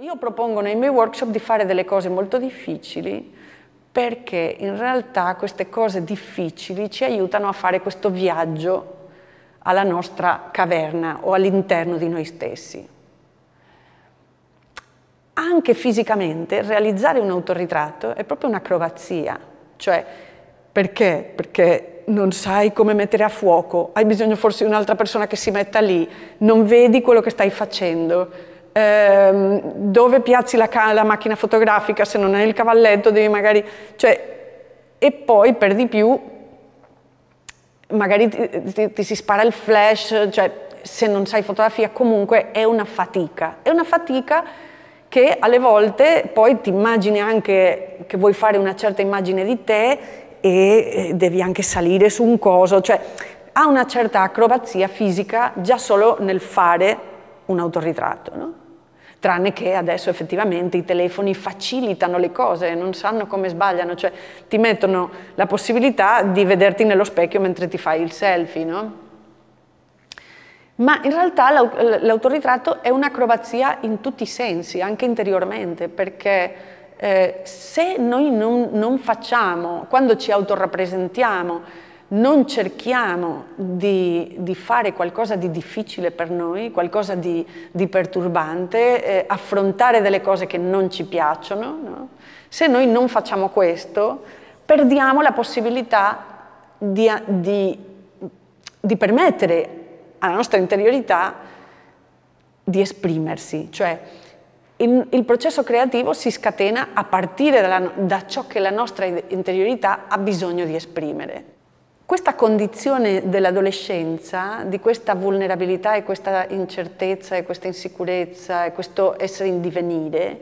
Io propongo nei miei workshop di fare delle cose molto difficili perché in realtà queste cose difficili ci aiutano a fare questo viaggio alla nostra caverna o all'interno di noi stessi. Anche fisicamente realizzare un autoritratto è proprio un'acrobazia, cioè perché? Perché non sai come mettere a fuoco, hai bisogno forse di un'altra persona che si metta lì, non vedi quello che stai facendo eh, dove piazzi la, la, macchina fotografica, se non hai il cavalletto devi magari... Cioè, e poi per di più magari ti, ti, ti si spara il flash, cioè se non sai fotografia comunque è una fatica, è una fatica che alle volte poi ti immagini anche che vuoi fare una certa immagine di te e devi anche salire su un coso, cioè ha una certa acrobazia fisica già solo nel fare un autoritratto. No? tranne che adesso effettivamente i telefoni facilitano le cose, non sanno come sbagliano, cioè ti mettono la possibilità di vederti nello specchio mentre ti fai il selfie, no? Ma in realtà l'autoritratto è un'acrobazia in tutti i sensi, anche interiormente, perché eh, se noi non, non facciamo, quando ci autorrappresentiamo, non cerchiamo di, di, fare qualcosa di difficile per noi, qualcosa di, di perturbante, eh, affrontare delle cose che non ci piacciono, no? se noi non facciamo questo perdiamo la possibilità di, di permettere alla nostra interiorità di esprimersi, cioè il, il, processo creativo si scatena a partire dalla, da ciò che la nostra interiorità ha bisogno di esprimere. Questa condizione dell'adolescenza, di questa vulnerabilità e questa incertezza e questa insicurezza e questo essere in divenire,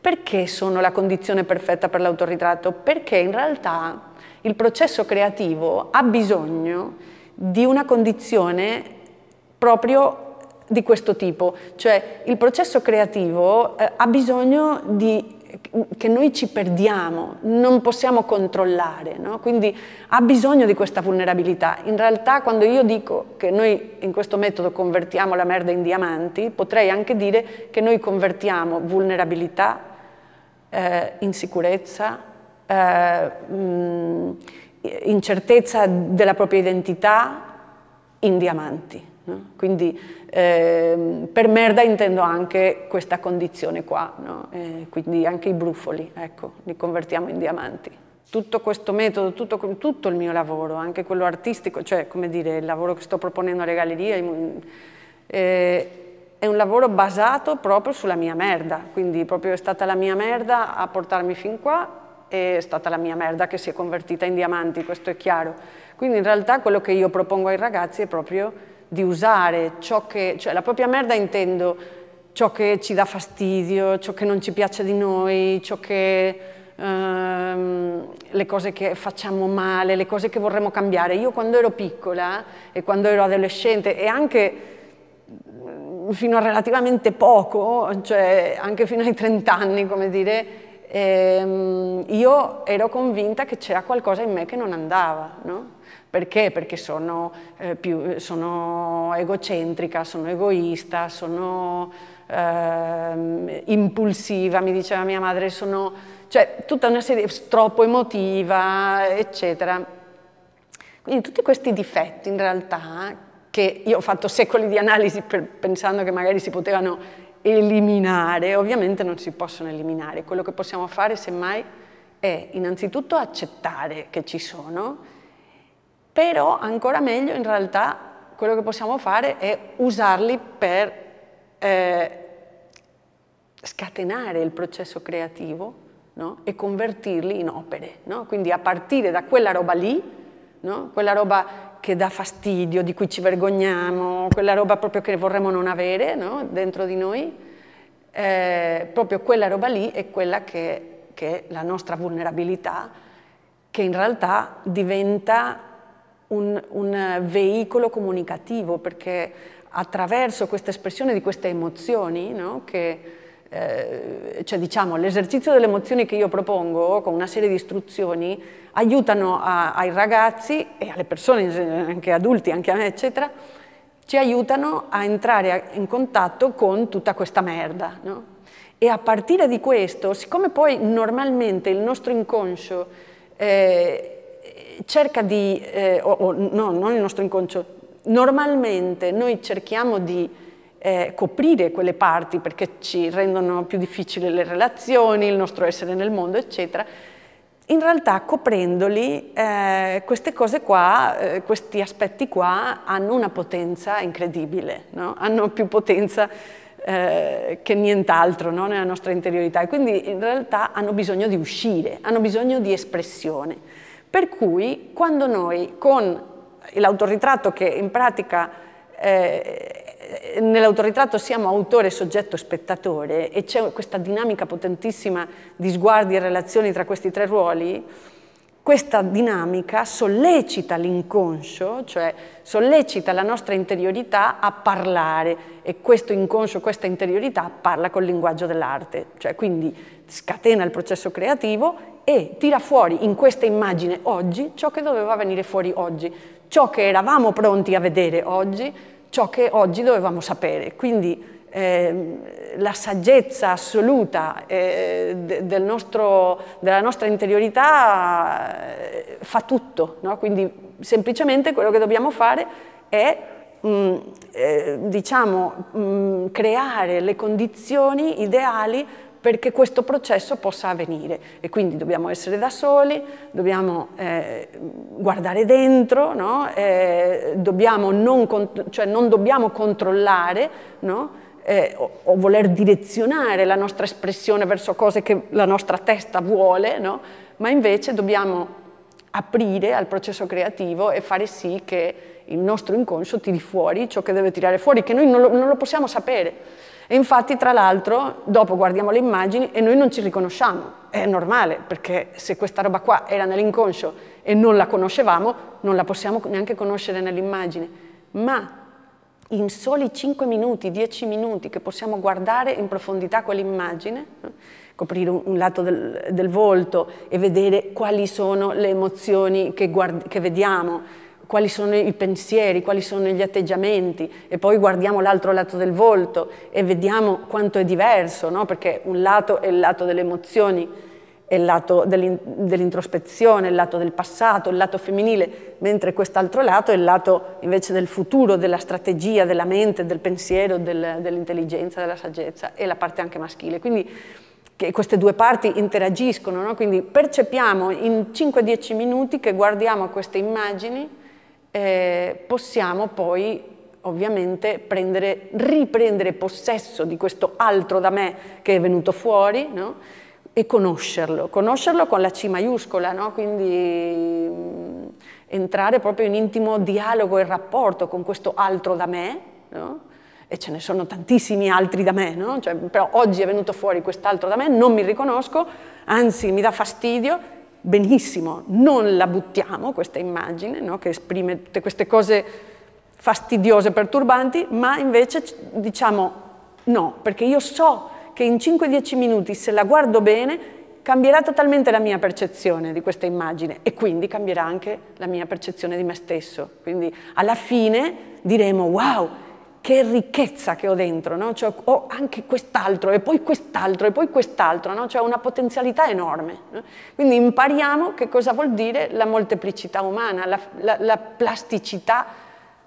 perché sono la condizione perfetta per l'autoritratto? Perché in realtà il processo creativo ha bisogno di una condizione proprio di questo tipo, cioè il processo creativo eh, ha bisogno di che noi ci perdiamo, non possiamo controllare, no? quindi ha bisogno di questa vulnerabilità. In realtà quando io dico che noi in questo metodo convertiamo la merda in diamanti, potrei anche dire che noi convertiamo vulnerabilità, eh, insicurezza, eh, mm, incertezza della propria identità in diamanti. No? Quindi ehm, per merda intendo anche questa condizione qua, no? eh, quindi anche i brufoli, ecco, li convertiamo in diamanti. Tutto questo metodo, tutto, tutto, il mio lavoro, anche quello artistico, cioè come dire, il lavoro che sto proponendo alle gallerie, eh, è un lavoro basato proprio sulla mia merda, quindi proprio è stata la mia merda a portarmi fin qua è stata la mia merda che si è convertita in diamanti, questo è chiaro. Quindi in realtà quello che io propongo ai ragazzi è proprio di usare ciò che, cioè la propria merda intendo ciò che ci dà fastidio, ciò che non ci piace di noi, ciò che, ehm, le cose che facciamo male, le cose che vorremmo cambiare. Io quando ero piccola e quando ero adolescente e anche mm, fino a relativamente poco, cioè anche fino ai 30 anni, come dire, ehm, io ero convinta che c'era qualcosa in me che non andava, no? Perché? Perché sono, eh, più, sono egocentrica, sono egoista, sono eh, impulsiva, mi diceva mia madre, sono cioè, tutta una serie troppo emotiva, eccetera. Quindi tutti questi difetti in realtà, che io ho fatto secoli di analisi per, pensando che magari si potevano eliminare, ovviamente non si possono eliminare, quello che possiamo fare semmai è innanzitutto accettare che ci sono però ancora meglio in realtà quello che possiamo fare è usarli per eh, scatenare il processo creativo no? e convertirli in opere. No? Quindi a partire da quella roba lì, no? quella roba che dà fastidio, di cui ci vergogniamo, quella roba proprio che vorremmo non avere dentro di noi, eh, proprio quella roba lì è quella che, che è la nostra vulnerabilità, che in realtà diventa un, un veicolo comunicativo, perché attraverso questa espressione di queste emozioni, no, che, eh, cioè diciamo l'esercizio delle emozioni che io propongo con una serie di istruzioni, aiutano a, ai ragazzi e alle persone, anche adulti, anche a me, eccetera, ci aiutano a entrare in contatto con tutta questa merda. No? E a partire di questo, siccome poi normalmente il nostro inconscio eh, cerca di, eh, o, o, no, non il nostro inconscio, normalmente noi cerchiamo di eh, coprire quelle parti perché ci rendono più difficili le relazioni, il nostro essere nel mondo, eccetera. In realtà coprendoli eh, queste cose qua, eh, questi aspetti qua hanno una potenza incredibile, no? hanno più potenza eh, che nient'altro no? nella nostra interiorità e quindi in realtà hanno bisogno di uscire, hanno bisogno di espressione. Per cui quando noi con l'autoritratto che in pratica eh, nell'autoritratto siamo autore, soggetto, spettatore e c'è questa dinamica potentissima di sguardi e relazioni tra questi tre ruoli, questa dinamica sollecita l'inconscio, cioè sollecita la nostra interiorità a parlare e questo inconscio, questa interiorità parla col linguaggio dell'arte, cioè quindi scatena il processo creativo e tira fuori in questa immagine oggi ciò che doveva venire fuori oggi, ciò che eravamo pronti a vedere oggi, ciò che oggi dovevamo sapere. Quindi eh, la saggezza assoluta eh, del nostro, della nostra interiorità eh, fa tutto, no? quindi semplicemente quello che dobbiamo fare è mh, mm, eh, diciamo, mh, mm, creare le condizioni ideali perché questo processo possa avvenire e quindi dobbiamo essere da soli, dobbiamo eh, guardare dentro, no? eh, dobbiamo non, cioè non, dobbiamo controllare no? eh, o, o, voler direzionare la nostra espressione verso cose che la nostra testa vuole, no? ma invece dobbiamo aprire al processo creativo e fare sì che il nostro inconscio tiri fuori ciò che deve tirare fuori, che noi non lo, non lo possiamo sapere. E infatti, tra l'altro, dopo guardiamo le immagini e noi non ci riconosciamo. È normale, perché se questa roba qua era nell'inconscio e non la conoscevamo, non la possiamo neanche conoscere nell'immagine. Ma in soli 5 minuti, 10 minuti che possiamo guardare in profondità quell'immagine, coprire un lato del, del volto e vedere quali sono le emozioni che, che vediamo, quali sono i pensieri, quali sono gli atteggiamenti e poi guardiamo l'altro lato del volto e vediamo quanto è diverso, no? perché un lato è il lato delle emozioni, è il lato dell'introspezione, il lato del passato, il lato femminile, mentre quest'altro lato è il lato invece del futuro, della strategia, della mente, del pensiero, del, dell'intelligenza, della saggezza e la parte anche maschile. Quindi queste due parti interagiscono, no? quindi percepiamo in 5-10 minuti che guardiamo queste immagini eh, possiamo poi ovviamente prendere, riprendere possesso di questo altro da me che è venuto fuori no? e conoscerlo, conoscerlo con la C maiuscola, no? quindi mm, entrare proprio in intimo dialogo e rapporto con questo altro da me, no? e ce ne sono tantissimi altri da me, cioè, però oggi è venuto fuori quest'altro da me, non mi riconosco, anzi mi dà fastidio, benissimo, non la buttiamo questa immagine no, che esprime tutte queste cose fastidiose, perturbanti, ma invece diciamo no, perché io so che in 5-10 minuti se la guardo bene cambierà totalmente la mia percezione di questa immagine e quindi cambierà anche la mia percezione di me stesso. Quindi alla fine diremo wow, che ricchezza che ho dentro, no? cioè, ho anche quest'altro e poi quest'altro e poi quest'altro, no? cioè una potenzialità enorme. No? Quindi impariamo che cosa vuol dire la molteplicità umana, la, la, la plasticità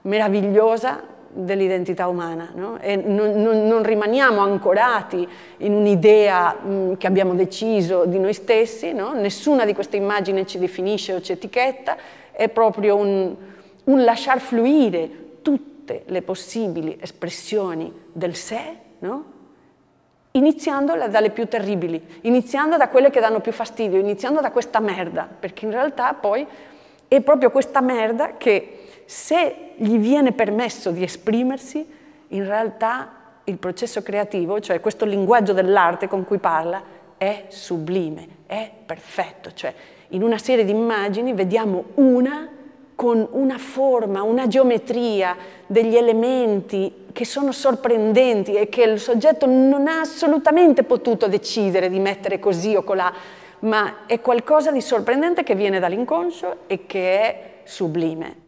meravigliosa dell'identità umana no? e non, non, non, rimaniamo ancorati in un'idea mm, che abbiamo deciso di noi stessi, no? nessuna di queste immagini ci definisce o ci etichetta, è proprio un, un lasciar fluire tutto tutte le possibili espressioni del sé, no? iniziando dalle più terribili, iniziando da quelle che danno più fastidio, iniziando da questa merda, perché in realtà poi è proprio questa merda che se gli viene permesso di esprimersi, in realtà il processo creativo, cioè questo linguaggio dell'arte con cui parla, è sublime, è perfetto, cioè in una serie di immagini vediamo una con una forma, una geometria, degli elementi che sono sorprendenti e che il soggetto non ha assolutamente potuto decidere di mettere così o colà, ma è qualcosa di sorprendente che viene dall'inconscio e che è sublime.